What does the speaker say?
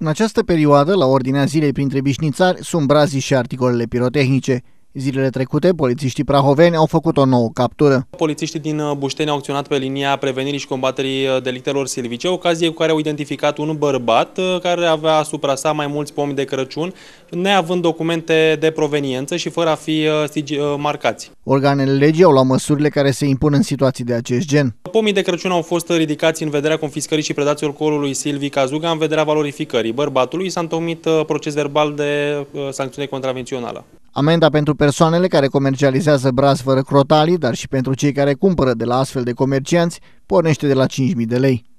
În această perioadă, la ordinea zilei printre bișnițari, sunt brazii și articolele pirotehnice – Zilele trecute, polițiștii prahoveni au făcut o nouă captură. Polițiștii din uh, Bușteni au acționat pe linia prevenirii și combaterii uh, delictelor silvice, ocazie cu care au identificat un bărbat uh, care avea asupra sa mai mulți pomi de Crăciun, neavând documente de proveniență și fără a fi marcați. Organele legii au luat măsurile care se impun în situații de acest gen. Pomii de Crăciun au fost ridicați în vederea confiscării și predațiilor corului Silvii Cazuga în vederea valorificării. Bărbatului s-a întocmit proces verbal de sancțiune contravențională. Amenda pentru persoanele care comercializează braz fără crotalii, dar și pentru cei care cumpără de la astfel de comercianți, pornește de la 5.000 de lei.